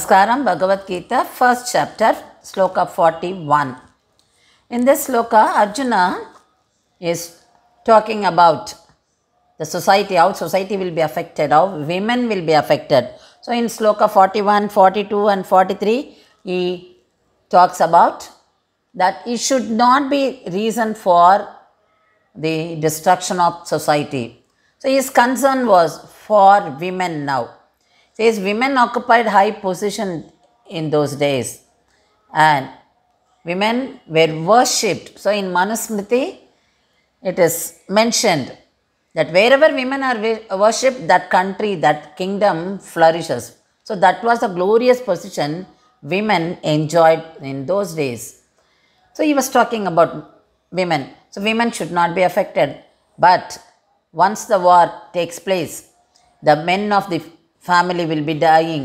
Namaskaram Bhagavad Gita, first chapter, sloka 41. In this sloka, Arjuna is talking about the society, how society will be affected, how women will be affected. So in sloka 41, 42 and 43, he talks about that it should not be reason for the destruction of society. So his concern was for women now says women occupied high position in those days and women were worshipped. So in Manusmriti, it is mentioned that wherever women are worshipped, that country, that kingdom flourishes. So that was a glorious position women enjoyed in those days. So he was talking about women. So women should not be affected. But once the war takes place, the men of the family will be dying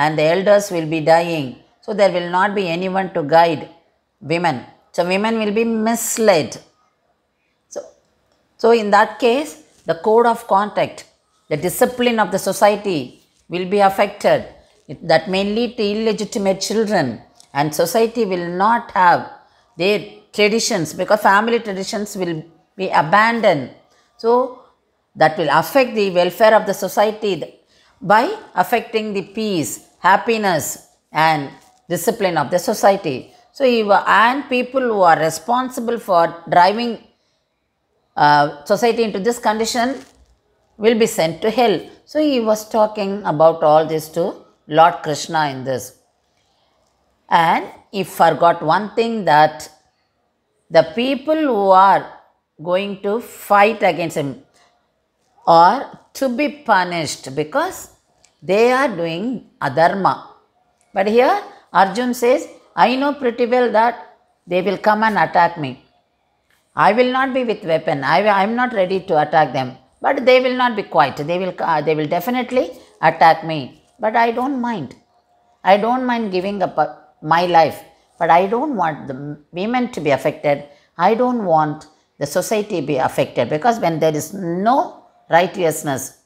and the elders will be dying. So there will not be anyone to guide women. So women will be misled. So, so in that case, the code of conduct, the discipline of the society will be affected. That may lead to illegitimate children and society will not have their traditions because family traditions will be abandoned. So that will affect the welfare of the society, by affecting the peace, happiness and discipline of the society. So, and people who are responsible for driving uh, society into this condition will be sent to hell. So, he was talking about all this to Lord Krishna in this. And he forgot one thing that the people who are going to fight against him or to be punished because they are doing adharma. But here Arjun says, I know pretty well that they will come and attack me. I will not be with weapon. I am not ready to attack them. But they will not be quiet. They will, uh, they will definitely attack me. But I don't mind. I don't mind giving up uh, my life. But I don't want the women to be affected. I don't want the society be affected. Because when there is no righteousness,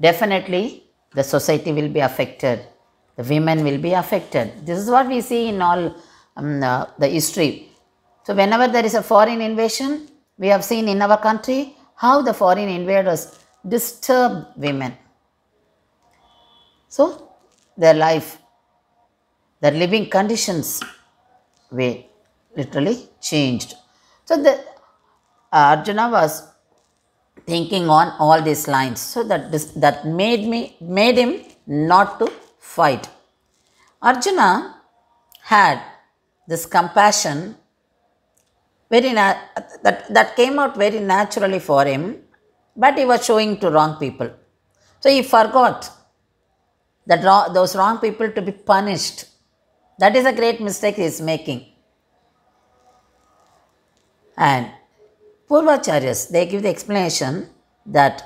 definitely the society will be affected. The women will be affected. This is what we see in all um, uh, the history. So whenever there is a foreign invasion, we have seen in our country how the foreign invaders disturb women. So their life, their living conditions were literally changed. So the uh, Arjuna was thinking on all these lines. So that this, that made me made him not to fight. Arjuna had this compassion very that that came out very naturally for him, but he was showing to wrong people. So he forgot that those wrong people to be punished. That is a great mistake he is making. And Purvacharyas, they give the explanation that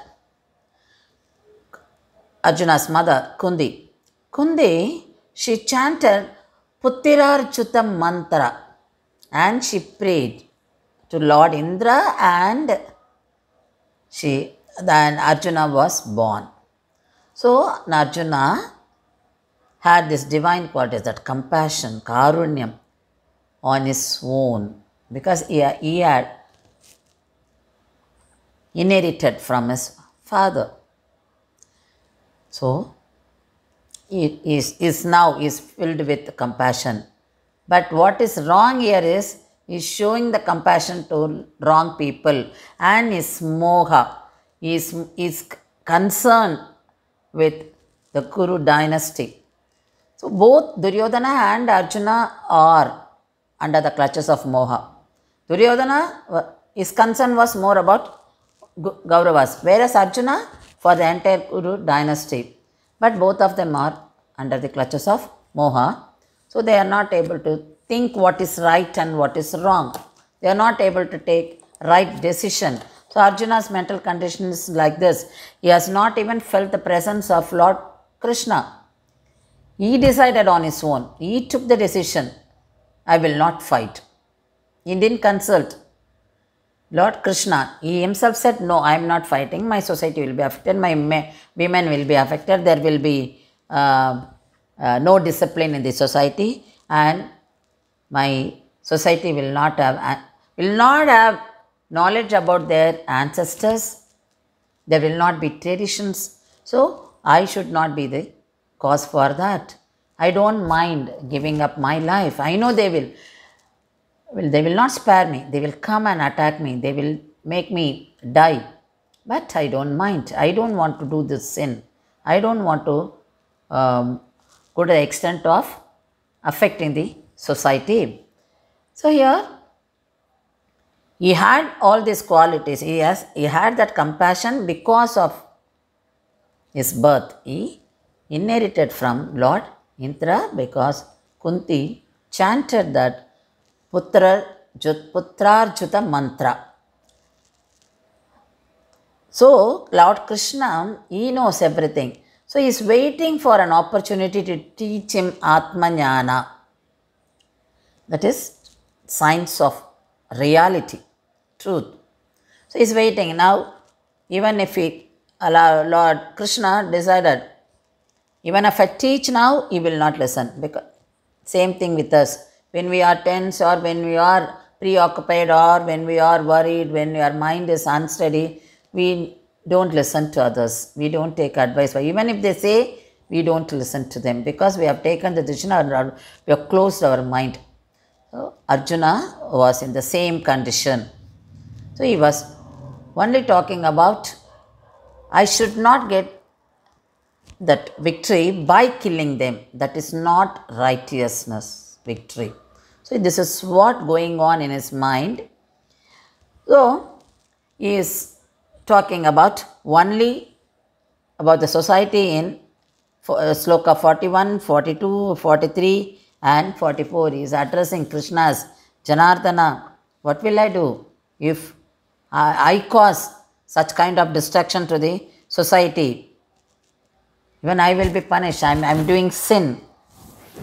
Arjuna's mother, Kundi, Kundi, she chanted Chutam mantra and she prayed to Lord Indra and she then Arjuna was born. So Arjuna had this divine quality that compassion, karunyam on his own because he, he had inherited from his father. So, it is, is now is filled with compassion. But what is wrong here is, is showing the compassion to wrong people and is moha, is, is concerned with the Kuru dynasty. So both Duryodhana and Arjuna are under the clutches of moha. Duryodhana, his concern was more about Gauravas, whereas Arjuna for the entire Kuru dynasty. But both of them are under the clutches of moha. So they are not able to think what is right and what is wrong. They are not able to take right decision. So Arjuna's mental condition is like this. He has not even felt the presence of Lord Krishna. He decided on his own. He took the decision. I will not fight. He didn't consult. Lord Krishna, he himself said, No, I am not fighting. My society will be affected. My women will be affected. There will be uh, uh, no discipline in the society, and my society will not have uh, will not have knowledge about their ancestors. There will not be traditions. So I should not be the cause for that. I don't mind giving up my life. I know they will. Well, they will not spare me. They will come and attack me. They will make me die. But I don't mind. I don't want to do this sin. I don't want to um, go to the extent of affecting the society. So here, he had all these qualities. He, has, he had that compassion because of his birth. He inherited from Lord Intra because Kunti chanted that पुत्र पुत्रार्जुत मंत्र so lord Krishna he knows everything so is waiting for an opportunity to teach him atmagyan that science of reality truth so is waiting now even if अला lord Krishna decided even a फ teach now he will not listen because same thing with us when we are tense or when we are preoccupied or when we are worried, when our mind is unsteady, we don't listen to others. We don't take advice. Even if they say, we don't listen to them because we have taken the decision or we have closed our mind. So Arjuna was in the same condition. So he was only talking about, I should not get that victory by killing them. That is not righteousness victory. So this is what going on in his mind. So he is talking about only about the society in uh, sloka 41, 42, 43 and 44. He is addressing Krishna as Janardana. What will I do if I cause such kind of destruction to the society? Even I will be punished. I am doing sin.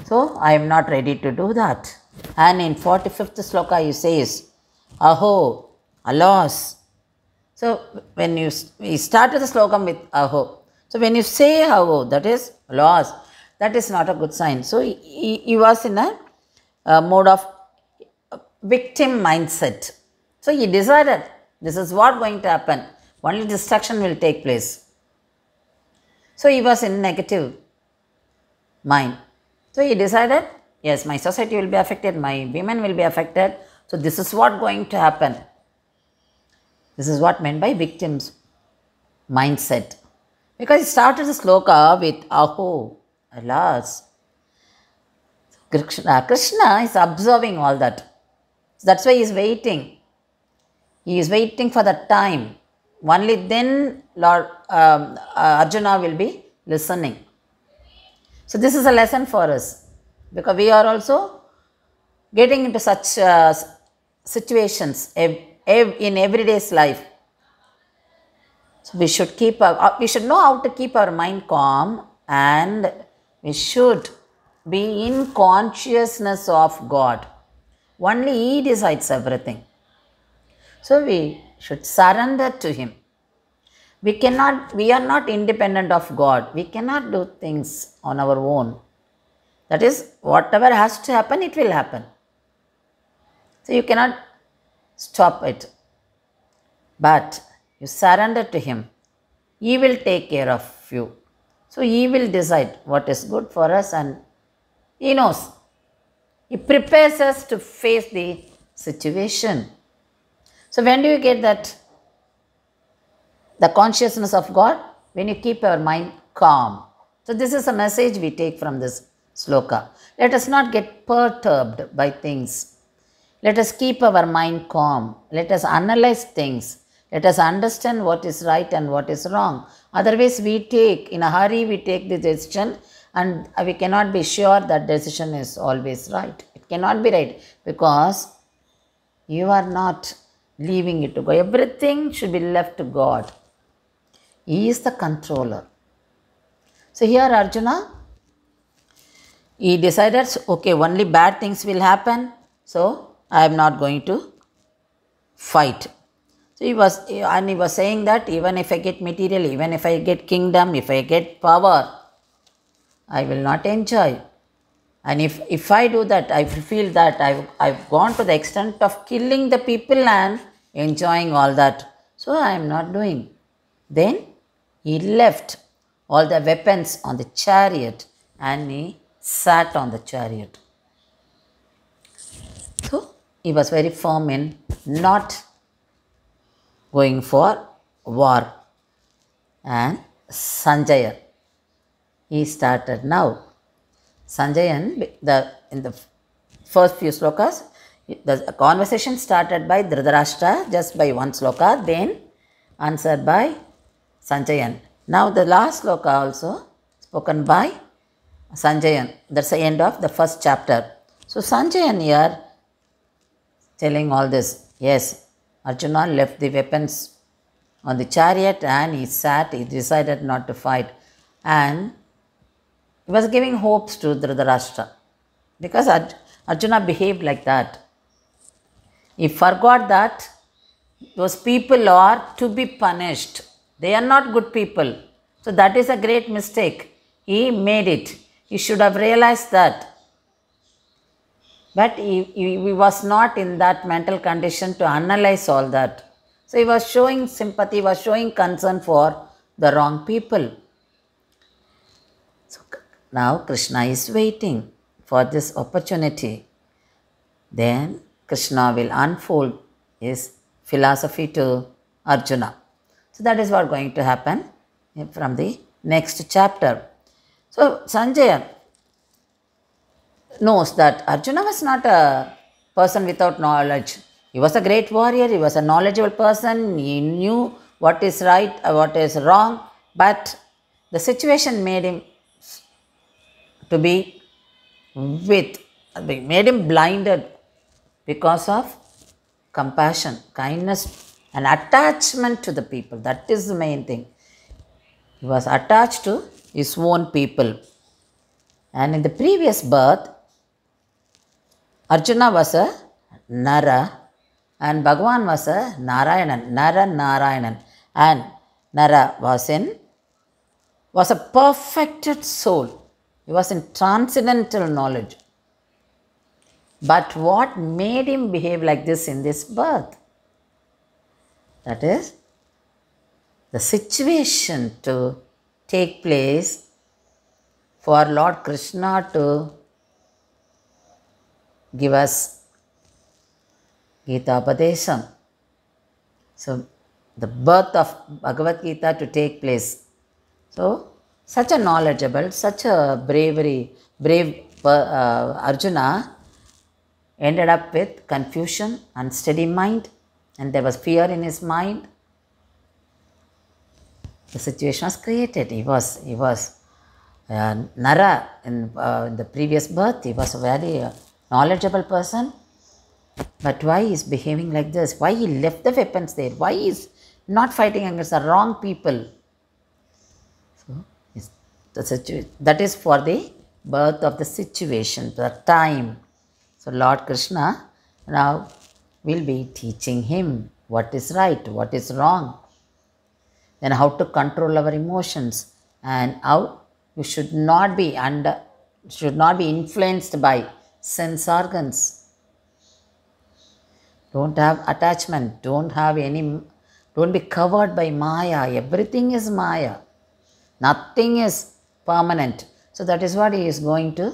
So, I am not ready to do that. And in 45th sloka, he says, Aho, alas. So, when you we started the sloka with Aho. So, when you say Aho, that is loss, that is not a good sign. So, he, he was in a mode of victim mindset. So, he decided this is what going to happen. Only destruction will take place. So, he was in negative mind. So he decided, yes, my society will be affected, my women will be affected. So this is what going to happen. This is what meant by victims mindset. Because he started the sloka with Aho, alas. Krishna, Krishna is observing all that. So that's why he is waiting. He is waiting for the time. Only then Lord um, uh, Arjuna will be listening. So, this is a lesson for us because we are also getting into such uh, situations in everyday's life. So, we should keep our, uh, we should know how to keep our mind calm and we should be in consciousness of God. Only He decides everything. So, we should surrender to Him we cannot we are not independent of god we cannot do things on our own that is whatever has to happen it will happen so you cannot stop it but you surrender to him he will take care of you so he will decide what is good for us and he knows he prepares us to face the situation so when do you get that the consciousness of God when you keep your mind calm. So, this is a message we take from this sloka. Let us not get perturbed by things. Let us keep our mind calm. Let us analyze things. Let us understand what is right and what is wrong. Otherwise, we take, in a hurry, we take the decision and we cannot be sure that decision is always right. It cannot be right because you are not leaving it to God. Everything should be left to God. He is the controller. So here Arjuna, he decided, okay, only bad things will happen. So I am not going to fight. So he was, and he was saying that even if I get material, even if I get kingdom, if I get power, I will not enjoy. And if, if I do that, I feel that I've, I've gone to the extent of killing the people and enjoying all that. So I am not doing. Then he left all the weapons on the chariot and he sat on the chariot. So he was very firm in not going for war. And Sanjay, he started now. Sanjayan, the, in the first few slokas, the conversation started by Dhritarashtra just by one sloka, then answered by Sanjayan. Now the last sloka also spoken by Sanjayan. That's the end of the first chapter. So Sanjayan here telling all this. Yes, Arjuna left the weapons on the chariot and he sat, he decided not to fight. And he was giving hopes to Dhritarashtra because Arjuna behaved like that. He forgot that those people are to be punished. They are not good people. So that is a great mistake. He made it. He should have realized that. But he, he, he was not in that mental condition to analyze all that. So he was showing sympathy, was showing concern for the wrong people. So now Krishna is waiting for this opportunity. Then Krishna will unfold his philosophy to Arjuna. So that is what going to happen from the next chapter. So Sanjay knows that Arjuna was not a person without knowledge. He was a great warrior, he was a knowledgeable person, he knew what is right, what is wrong, but the situation made him to be with, made him blinded because of compassion, kindness an attachment to the people. That is the main thing. He was attached to his own people. And in the previous birth, Arjuna was a Nara and Bhagavan was a Narayanan, Nara Narayanan. And Nara was in, was a perfected soul. He was in transcendental knowledge. But what made him behave like this in this birth? that is the situation to take place for Lord Krishna to give us Gita Padesham. So, the birth of Bhagavad Gita to take place. So, such a knowledgeable, such a bravery, brave uh, Arjuna ended up with confusion, unsteady mind, and there was fear in his mind. The situation was created. He was, he was uh, Nara in, uh, in, the previous birth. He was a very uh, knowledgeable person. But why is behaving like this? Why he left the weapons there? Why is not fighting against the wrong people? So, the that is for the birth of the situation, the time. So Lord Krishna now will be teaching him what is right, what is wrong. Then, how to control our emotions and how you should not be under, should not be influenced by sense organs. Don't have attachment, don't have any, don't be covered by Maya. Everything is Maya, nothing is permanent. So, that is what he is going to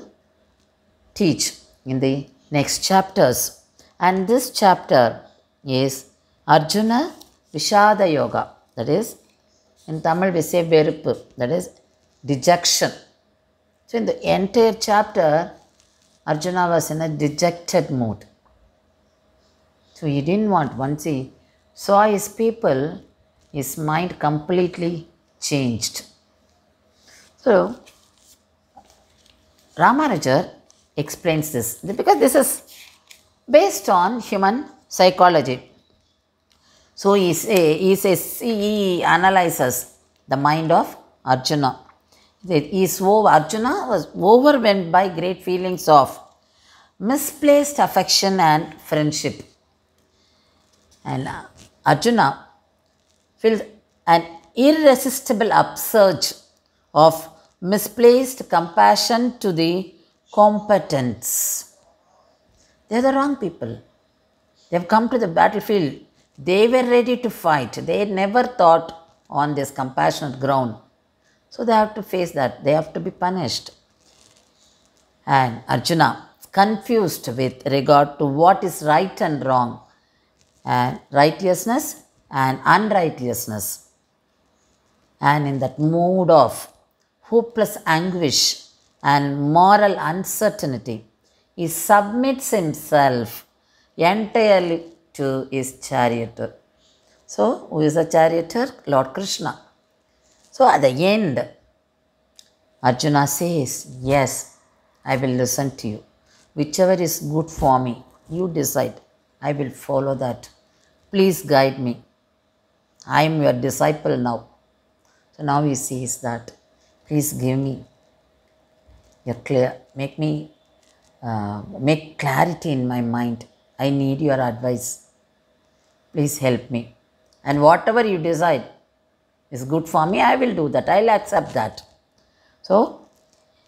teach in the next chapters. And this chapter is Arjuna Vishada Yoga, that is, in Tamil we say Verippu, that is, dejection. So, in the entire chapter, Arjuna was in a dejected mood. So, he didn't want, once he saw his people, his mind completely changed. So, Ramarajar explains this because this is based on human psychology. So he, say, he says he analyzes the mind of Arjuna. His Arjuna was overwhelmed by great feelings of misplaced affection and friendship. And uh, Arjuna felt an irresistible upsurge of misplaced compassion to the combatants. They're the wrong people. They've come to the battlefield. They were ready to fight. They never thought on this compassionate ground. So they have to face that. They have to be punished. And Arjuna, confused with regard to what is right and wrong, and righteousness and unrighteousness. And in that mood of hopeless anguish and moral uncertainty, he submits himself entirely to his charioteer. So, who is the charioteer? Lord Krishna. So, at the end, Arjuna says, Yes, I will listen to you. Whichever is good for me, you decide. I will follow that. Please guide me. I am your disciple now. So now he says that, please give me your clear, make me uh, make clarity in my mind. I need your advice. Please help me. And whatever you decide is good for me, I will do that. I'll accept that. So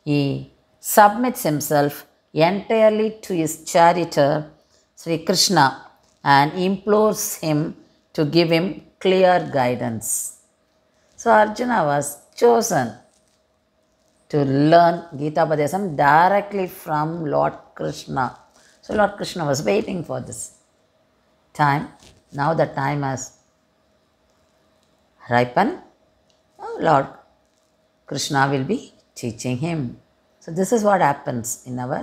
he submits himself entirely to his charioteer, Sri Krishna, and implores him to give him clear guidance. So Arjuna was chosen to learn Gita Padesam directly from Lord Krishna. So Lord Krishna was waiting for this time. Now the time has ripened. Now Lord Krishna will be teaching him. So this is what happens in our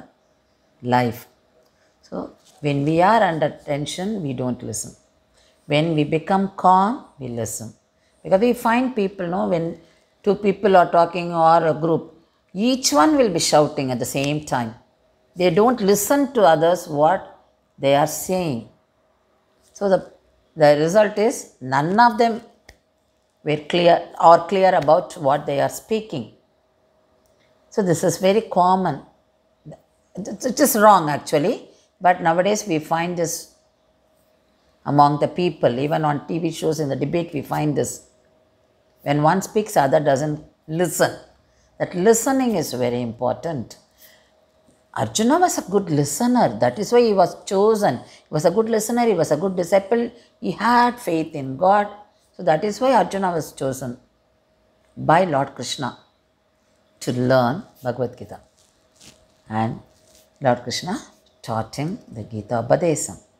life. So when we are under tension, we don't listen. When we become calm, we listen. Because we find people, know when two people are talking or a group, each one will be shouting at the same time. They don't listen to others what they are saying. So the, the result is none of them were clear or clear about what they are speaking. So this is very common. It is wrong actually, but nowadays we find this among the people, even on TV shows in the debate, we find this. When one speaks, other doesn't listen that listening is very important. Arjuna was a good listener. That is why he was chosen. He was a good listener. He was a good disciple. He had faith in God. So that is why Arjuna was chosen by Lord Krishna to learn Bhagavad Gita. And Lord Krishna taught him the Gita Badesam.